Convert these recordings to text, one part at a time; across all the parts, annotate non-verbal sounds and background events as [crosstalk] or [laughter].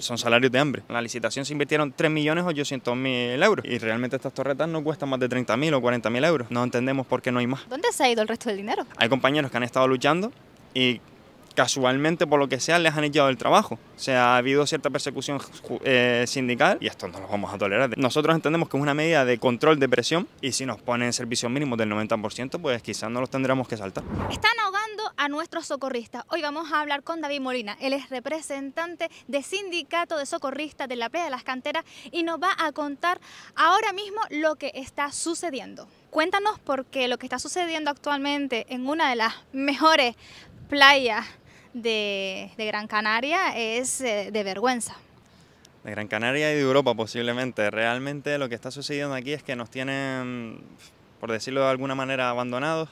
Son salarios de hambre. En la licitación se invirtieron 3.800.000 euros y realmente estas torretas no cuestan más de 30.000 o 40.000 euros. No entendemos por qué no hay más. ¿Dónde se ha ido el resto del dinero? Hay compañeros que han estado luchando y casualmente por lo que sea les han echado el trabajo. O sea, ha habido cierta persecución eh, sindical y esto no lo vamos a tolerar. Nosotros entendemos que es una medida de control de presión y si nos ponen servicios mínimos del 90%, pues quizás no los tendremos que saltar. Están ahogados a nuestros socorristas. Hoy vamos a hablar con David Molina, él es representante de Sindicato de Socorristas de la Playa de las Canteras y nos va a contar ahora mismo lo que está sucediendo. Cuéntanos porque lo que está sucediendo actualmente en una de las mejores playas de, Gran Canaria es eh, de vergüenza de Gran Canaria y de Europa posiblemente. Realmente lo que está sucediendo aquí es que nos tienen, por decirlo de alguna manera, abandonados.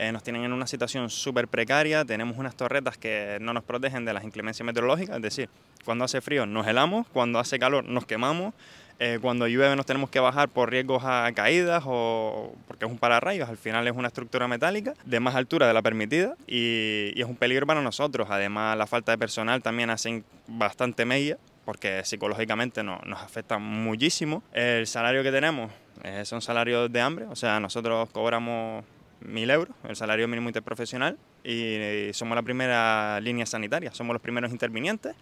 Eh, nos tienen en una situación súper precaria, tenemos unas torretas que no nos protegen de las inclemencias meteorológicas, es decir, cuando hace frío nos helamos, cuando hace calor nos quemamos, eh, cuando llueve nos tenemos que bajar por riesgos a caídas o porque es un pararrayos, al final es una estructura metálica de más altura de la permitida y, es un peligro para nosotros. Además, la falta de personal también hace bastante media porque psicológicamente nos afecta muchísimo. El salario que tenemos eh, son salarios de hambre, o sea, nosotros cobramos 1.000 euros, el salario mínimo interprofesional, y eh, somos la primera línea sanitaria, somos los primeros intervinientes.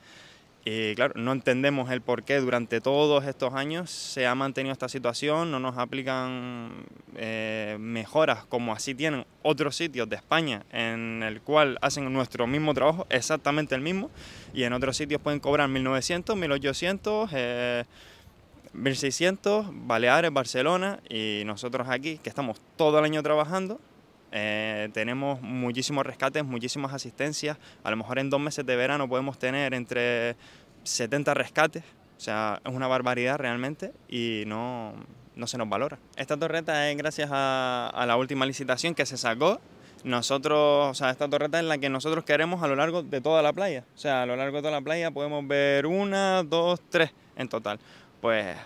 Y claro, no entendemos el por qué durante todos estos años se ha mantenido esta situación, no nos aplican eh, mejoras como así tienen otros sitios de España en el cual hacen nuestro mismo trabajo, exactamente el mismo, y en otros sitios pueden cobrar 1.900, 1.800, 1.600, Baleares, Barcelona, y nosotros aquí, que estamos todo el año trabajando, eh, tenemos muchísimos rescates, muchísimas asistencias. A lo mejor en dos meses de verano podemos tener entre 70 rescates. O sea, es una barbaridad realmente y no, no se nos valora. Esta torreta es gracias a, a la última licitación que se sacó nosotros, o sea, esta torreta es la que nosotros queremos a lo largo de toda la playa. O sea, a lo largo de toda la playa podemos ver una, dos, tres en total. Pues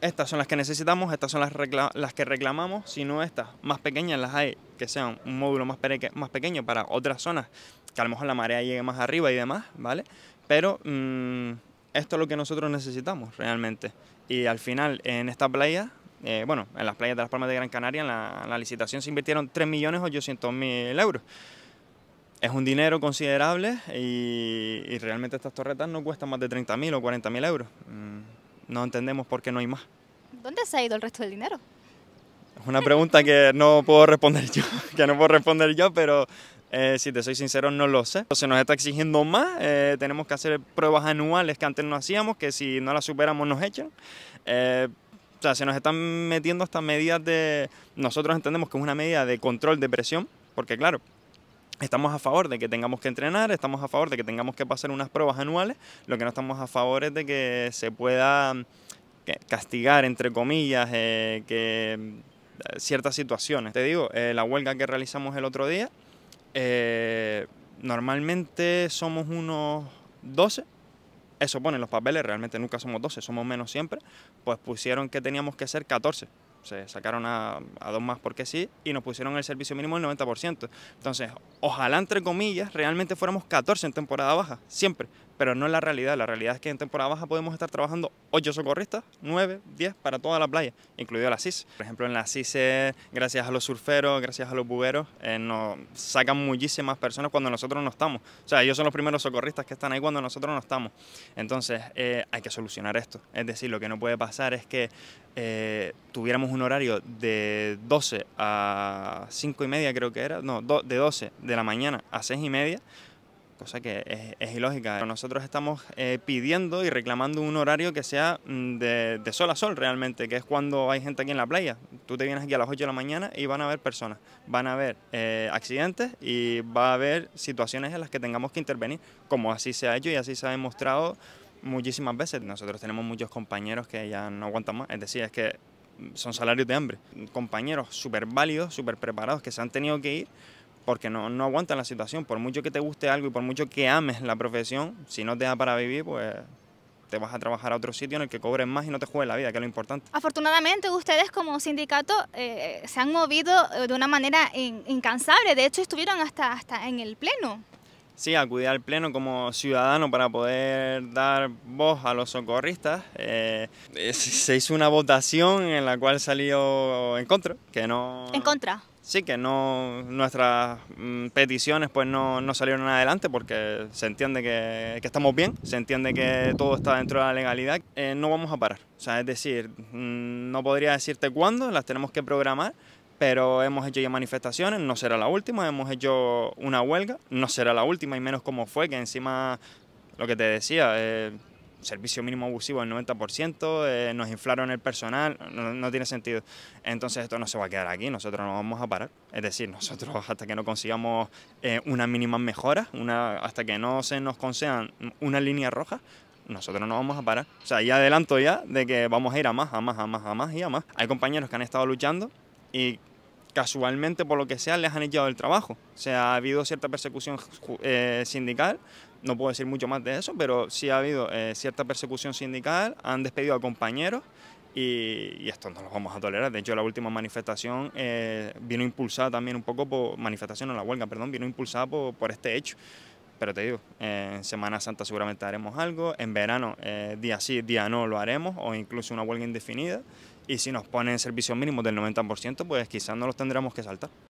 estas son las que necesitamos, estas son las, que reclamamos, si no estas más pequeñas las hay que sean un módulo más, pequeño para otras zonas, que a lo mejor la marea llegue más arriba y demás, ¿vale? Pero mm, esto es lo que nosotros necesitamos realmente. Y al final en esta playa, eh, bueno, en las playas de las Palmas de Gran Canaria, en la, licitación se invirtieron 3.800.000 euros. Es un dinero considerable y, realmente estas torretas no cuestan más de 30.000 o 40.000 euros. Mm no entendemos por qué no hay más. ¿Dónde se ha ido el resto del dinero? Es una pregunta que no puedo responder yo, [laughs] que no puedo responder yo, pero eh, si te soy sincero, no lo sé. Se nos está exigiendo más, eh, tenemos que hacer pruebas anuales que antes no hacíamos, que si no las superamos nos echan. Eh, o sea, se nos están metiendo estas medidas de... Nosotros entendemos que es una medida de control de presión, porque claro, Estamos a favor de que tengamos que entrenar, estamos a favor de que tengamos que pasar unas pruebas anuales, lo que no estamos a favor es de que se pueda castigar, entre comillas, eh, que eh, ciertas situaciones. Te digo, eh, la huelga que realizamos el otro día, normalmente somos unos 12, eso pone los papeles, realmente nunca somos 12, somos menos siempre, pues pusieron que teníamos que ser 14 se sacaron a, dos más porque sí y nos pusieron el servicio mínimo del 90%. Entonces, ojalá entre comillas realmente fuéramos 14 en temporada baja, siempre, pero no es la realidad. La realidad es que en temporada baja podemos estar trabajando 8 socorristas, 9, 10 para toda la playa, incluido la CIS. Por ejemplo, en la CIS, eh, gracias a los surferos, gracias a los buberos, eh, nos sacan muchísimas personas cuando nosotros no estamos. O sea, ellos son los primeros socorristas que están ahí cuando nosotros no estamos. Entonces, eh, hay que solucionar esto. Es decir, lo que no puede pasar es que tuviéramos un horario de 12 a 5 y media, creo que era, no, de 12 de la mañana a 6 y media cosa que es, ilógica. Nosotros estamos eh, pidiendo y reclamando un horario que sea mm, de, sol a sol realmente, que es cuando hay gente aquí en la playa. Tú te vienes aquí a las 8 de la mañana y van a haber personas, van a haber eh, accidentes y va a haber situaciones en las que tengamos que intervenir, como así se ha hecho y así se ha demostrado muchísimas veces. Nosotros tenemos muchos compañeros que ya no aguantan más, es decir, es que son salarios de hambre. Compañeros súper válidos, súper preparados que se han tenido que ir porque no, aguantan la situación. Por mucho que te guste algo y por mucho que ames la profesión, si no te da para vivir, pues te vas a trabajar a otro sitio en el que cobren más y no te juegue la vida, que es lo importante. Afortunadamente ustedes como sindicato eh, se han movido eh, de una manera incansable, de hecho estuvieron hasta, hasta en el pleno. Sí, acudí al pleno como ciudadano para poder dar voz a los socorristas. Eh, [laughs] se hizo una votación en la cual salió en contra, que no... En contra sí que no nuestras mm, peticiones pues no, no salieron adelante porque se entiende que, estamos bien, se entiende que todo está dentro de la legalidad, eh, no vamos a parar. es decir, mm, no podría decirte cuándo, las tenemos que programar, pero hemos hecho ya manifestaciones, no será la última, hemos hecho una huelga, no será la última y menos como fue, que encima lo que te decía... Eh, servicio mínimo abusivo del 90%, eh, nos inflaron el personal, no, tiene sentido. Entonces esto no se va a quedar aquí, nosotros no vamos a parar. Es decir, nosotros [laughs] hasta que no consigamos eh, una mínima mejora, una, hasta que no se nos concedan una línea roja, nosotros no vamos a parar. O sea, ya adelanto ya de que vamos a ir a más, a más, a más, a más y a más. Hay compañeros que han estado luchando y casualmente, por lo que sea, les han echado el trabajo. O sea, ha habido cierta persecución eh, sindical no puedo decir mucho más de eso, pero sí ha habido eh, cierta persecución sindical, han despedido a compañeros y, esto no lo vamos a tolerar. De hecho, la última manifestación eh, vino impulsada también un poco por, manifestación en la huelga, perdón, vino impulsada por, este hecho. Pero te digo, eh, en Semana Santa seguramente haremos algo, en verano, día sí, día no lo haremos, o incluso una huelga indefinida. Y si nos ponen servicios mínimos del 90%, pues quizás no los tendremos que saltar.